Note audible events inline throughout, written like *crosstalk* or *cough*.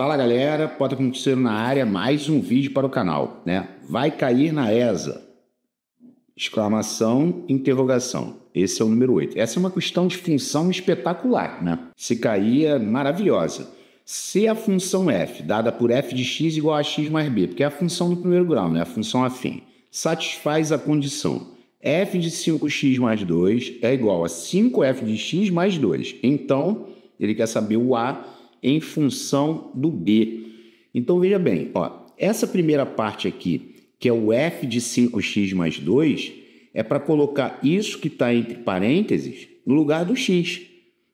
Fala galera, Pota acontecer na área, mais um vídeo para o canal, né? Vai cair na ESA! Exclamação, interrogação. Esse é o número 8. Essa é uma questão de função espetacular, né? Se cair, é maravilhosa. Se a função f, dada por f de x igual a x mais b, porque é a função do primeiro grau, né? A função afim, satisfaz a condição f de 5x mais 2 é igual a 5f de x mais 2. Então, ele quer saber o a em função do B. Então veja bem, ó, essa primeira parte aqui, que é o f de 5x mais 2, é para colocar isso que está entre parênteses no lugar do x.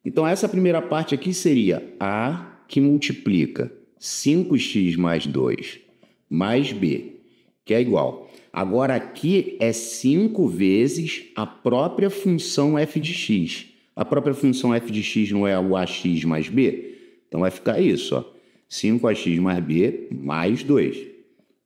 Então essa primeira parte aqui seria a que multiplica 5x mais 2 mais b, que é igual. Agora aqui é 5 vezes a própria função f de x. A própria função f de x não é o ax mais b? Então vai ficar isso, ó. 5 x mais b mais 2.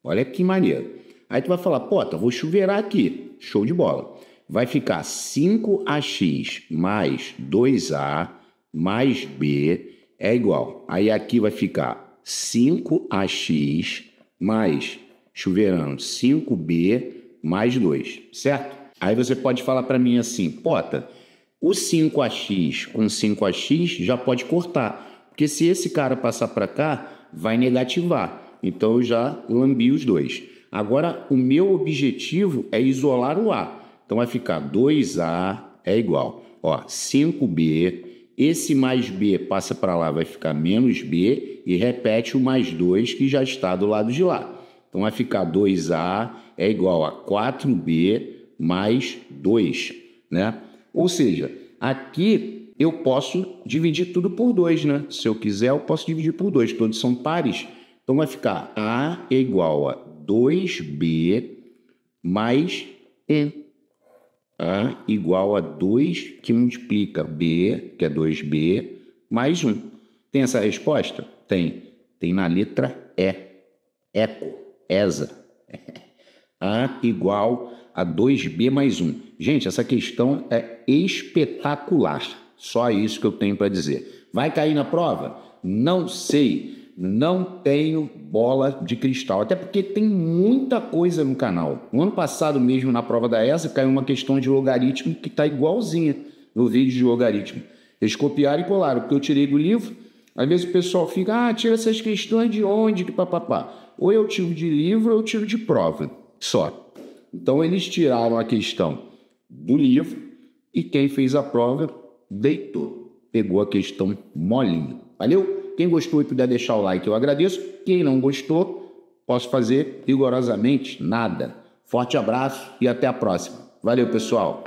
Olha que maneiro. Aí tu vai falar, pô, tá, vou chuveirar aqui. Show de bola. Vai ficar 5ax mais 2a mais b é igual. Aí aqui vai ficar 5ax mais, chuveirando, 5b mais 2, certo? Aí você pode falar para mim assim, Pota, o 5ax com 5ax já pode cortar porque se esse cara passar para cá, vai negativar. Então eu já lambi os dois. Agora, o meu objetivo é isolar o A. Então vai ficar 2A é igual ó, 5B, esse mais B passa para lá, vai ficar menos B, e repete o mais 2 que já está do lado de lá. Então vai ficar 2A é igual a 4B mais 2, né? Ou seja, aqui eu posso dividir tudo por 2, né? Se eu quiser, eu posso dividir por 2, todos são pares. Então vai ficar A é igual a 2B mais E. A igual a 2 que multiplica B, que é 2B, mais 1. Tem essa resposta? Tem. Tem na letra E. Eco, ESA. *laughs* A igual a 2B mais 1. Gente, essa questão é espetacular. Só isso que eu tenho para dizer. Vai cair na prova? Não sei. Não tenho bola de cristal. Até porque tem muita coisa no canal. No ano passado mesmo, na prova da ESA, caiu uma questão de logaritmo que está igualzinha no vídeo de logaritmo. Eles copiaram e colaram, porque eu tirei do livro. Às vezes o pessoal fica, ah, tira essas questões de onde, que papapá. Ou eu tiro de livro ou eu tiro de prova, só. Então eles tiraram a questão do livro e quem fez a prova deitou. Pegou a questão molinha. Valeu? Quem gostou e puder deixar o like, eu agradeço. Quem não gostou, posso fazer rigorosamente nada. Forte abraço e até a próxima. Valeu, pessoal!